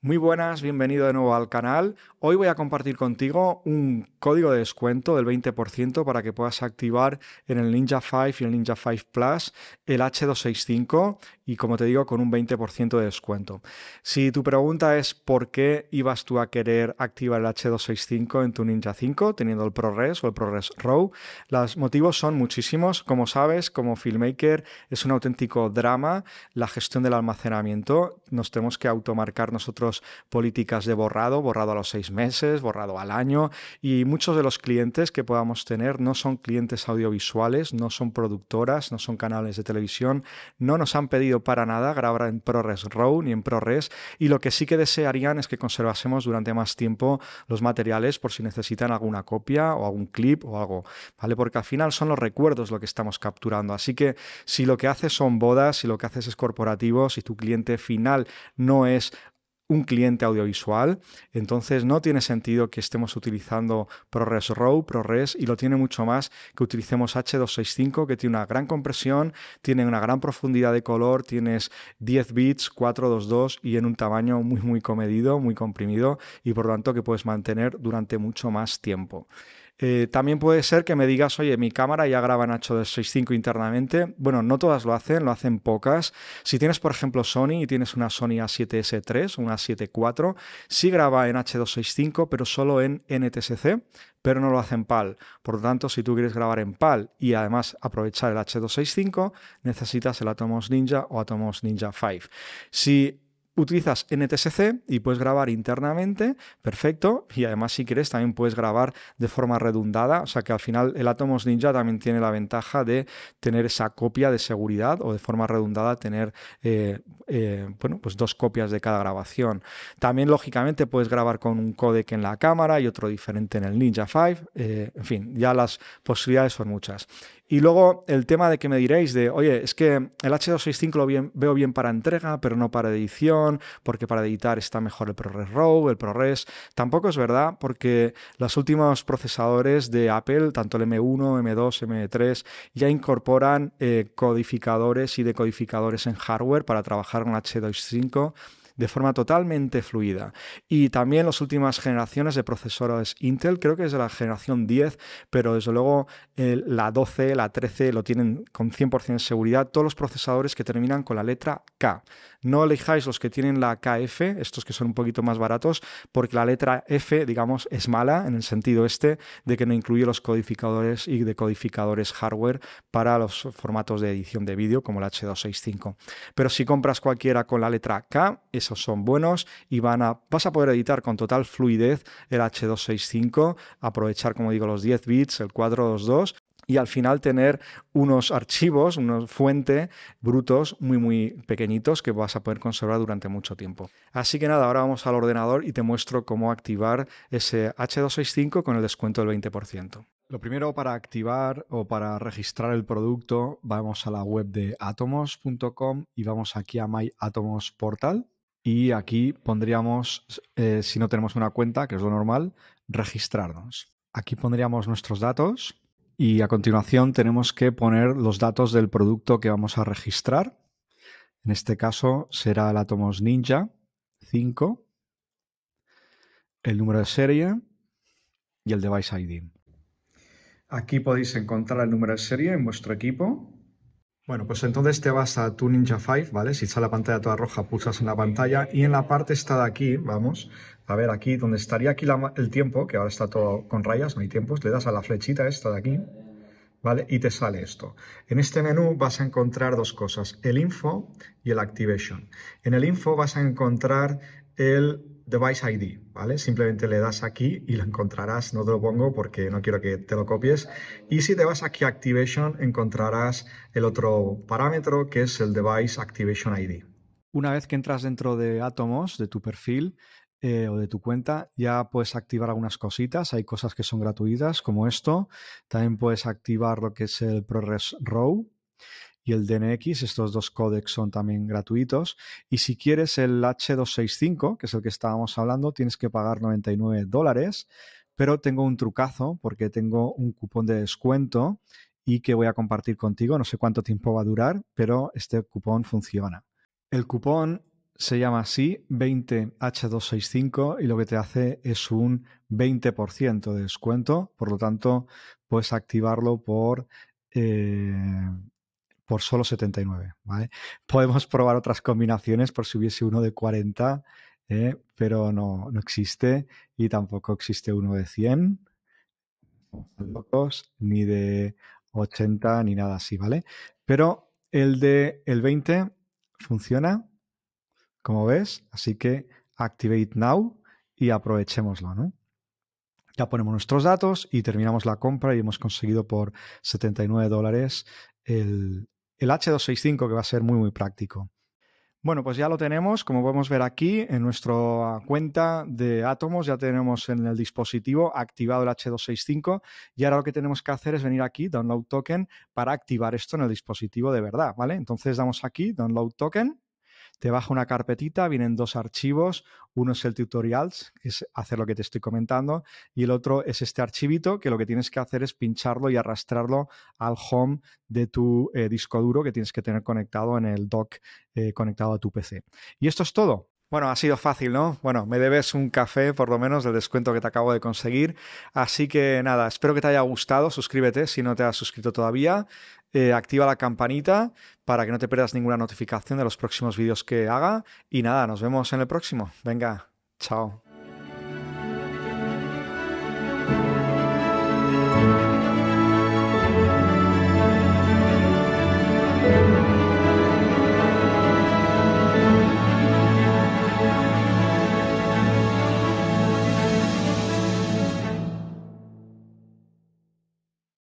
Muy buenas, bienvenido de nuevo al canal. Hoy voy a compartir contigo un código de descuento del 20% para que puedas activar en el Ninja 5 y el Ninja 5 Plus el H265 y como te digo con un 20% de descuento. Si tu pregunta es por qué ibas tú a querer activar el H265 en tu Ninja 5 teniendo el ProRes o el ProRes RAW, los motivos son muchísimos. Como sabes, como filmmaker es un auténtico drama la gestión del almacenamiento. Nos tenemos que automarcar nosotros políticas de borrado, borrado a los seis meses, borrado al año, y muchos de los clientes que podamos tener no son clientes audiovisuales, no son productoras, no son canales de televisión, no nos han pedido para nada grabar en ProRes RAW ni en ProRes, y lo que sí que desearían es que conservásemos durante más tiempo los materiales por si necesitan alguna copia o algún clip o algo, ¿vale? Porque al final son los recuerdos lo que estamos capturando, así que si lo que haces son bodas, si lo que haces es corporativo, si tu cliente final no es un cliente audiovisual, entonces no tiene sentido que estemos utilizando ProRes RAW, ProRes, y lo tiene mucho más que utilicemos H265, que tiene una gran compresión, tiene una gran profundidad de color, tienes 10 bits, 422 y en un tamaño muy, muy comedido, muy comprimido, y por lo tanto que puedes mantener durante mucho más tiempo. Eh, también puede ser que me digas, oye, mi cámara ya graba en H265 internamente. Bueno, no todas lo hacen, lo hacen pocas. Si tienes, por ejemplo, Sony y tienes una Sony A7S3, una a 74 sí graba en H265, pero solo en NTSC, pero no lo hace en PAL. Por lo tanto, si tú quieres grabar en PAL y además aprovechar el H265, necesitas el Atomos Ninja o Atomos Ninja 5. Si utilizas NTSC y puedes grabar internamente, perfecto, y además si quieres también puedes grabar de forma redundada, o sea que al final el Atomos Ninja también tiene la ventaja de tener esa copia de seguridad o de forma redundada tener eh, eh, pues dos copias de cada grabación. También lógicamente puedes grabar con un codec en la cámara y otro diferente en el Ninja 5, eh, en fin, ya las posibilidades son muchas. Y luego el tema de que me diréis de, oye, es que el H265 lo veo bien para entrega, pero no para edición, porque para editar está mejor el ProRes RAW, el ProRes. Tampoco es verdad, porque los últimos procesadores de Apple, tanto el M1, M2, M3, ya incorporan eh, codificadores y decodificadores en hardware para trabajar con H265 de forma totalmente fluida. Y también las últimas generaciones de procesadores Intel, creo que es de la generación 10, pero desde luego eh, la 12, la 13 lo tienen con 100% de seguridad todos los procesadores que terminan con la letra K. No elijáis los que tienen la KF, estos que son un poquito más baratos, porque la letra F, digamos, es mala en el sentido este de que no incluye los codificadores y decodificadores hardware para los formatos de edición de vídeo como el H265. Pero si compras cualquiera con la letra K, es son buenos y vas a poder editar con total fluidez el H265, aprovechar, como digo, los 10 bits, el 422 y al final tener unos archivos, una fuente brutos muy muy pequeñitos que vas a poder conservar durante mucho tiempo. Así que nada, ahora vamos al ordenador y te muestro cómo activar ese H265 con el descuento del 20%. Lo primero para activar o para registrar el producto, vamos a la web de atomos.com y vamos aquí a My Atomos Portal y aquí pondríamos, eh, si no tenemos una cuenta, que es lo normal, registrarnos. Aquí pondríamos nuestros datos y a continuación tenemos que poner los datos del producto que vamos a registrar. En este caso será el Atomos Ninja 5, el número de serie y el device ID. Aquí podéis encontrar el número de serie en vuestro equipo bueno, pues entonces te vas a tu Ninja 5, ¿vale? Si está la pantalla toda roja, pulsas en la pantalla y en la parte está de aquí, vamos, a ver aquí, donde estaría aquí el tiempo, que ahora está todo con rayas, no hay tiempos, le das a la flechita esta de aquí, ¿vale? Y te sale esto. En este menú vas a encontrar dos cosas, el info y el activation. En el info vas a encontrar el Device ID, ¿vale? Simplemente le das aquí y lo encontrarás, no te lo pongo porque no quiero que te lo copies. Y si te vas aquí a Activation, encontrarás el otro parámetro que es el Device Activation ID. Una vez que entras dentro de Atomos, de tu perfil eh, o de tu cuenta, ya puedes activar algunas cositas. Hay cosas que son gratuitas, como esto. También puedes activar lo que es el Progress Row, y el DNX. Estos dos códecs son también gratuitos. Y si quieres el H265, que es el que estábamos hablando, tienes que pagar 99 dólares. Pero tengo un trucazo porque tengo un cupón de descuento y que voy a compartir contigo. No sé cuánto tiempo va a durar, pero este cupón funciona. El cupón se llama así 20H265 y lo que te hace es un 20% de descuento. Por lo tanto, puedes activarlo por eh, por solo 79. ¿vale? Podemos probar otras combinaciones por si hubiese uno de 40, ¿eh? pero no, existe y tampoco existe uno de 100, ni de 80, ni nada así, ¿vale? Pero el de el 20 funciona, como ves, así que activate now y aprovechémoslo, ¿no? Ya ponemos nuestros datos y terminamos la compra y hemos conseguido por 79 dólares el, el H265 que va a ser muy muy práctico. Bueno, pues ya lo tenemos, como podemos ver aquí en nuestra cuenta de átomos, ya tenemos en el dispositivo activado el H265 y ahora lo que tenemos que hacer es venir aquí, Download Token, para activar esto en el dispositivo de verdad, ¿vale? Entonces damos aquí, Download Token, te baja una carpetita, vienen dos archivos. Uno es el tutorials, que es hacer lo que te estoy comentando, y el otro es este archivito, que lo que tienes que hacer es pincharlo y arrastrarlo al home de tu eh, disco duro que tienes que tener conectado en el dock eh, conectado a tu PC. Y esto es todo. Bueno, ha sido fácil, ¿no? Bueno, me debes un café, por lo menos, del descuento que te acabo de conseguir. Así que nada, espero que te haya gustado. Suscríbete si no te has suscrito todavía. Eh, activa la campanita para que no te pierdas ninguna notificación de los próximos vídeos que haga. Y nada, nos vemos en el próximo. Venga, chao.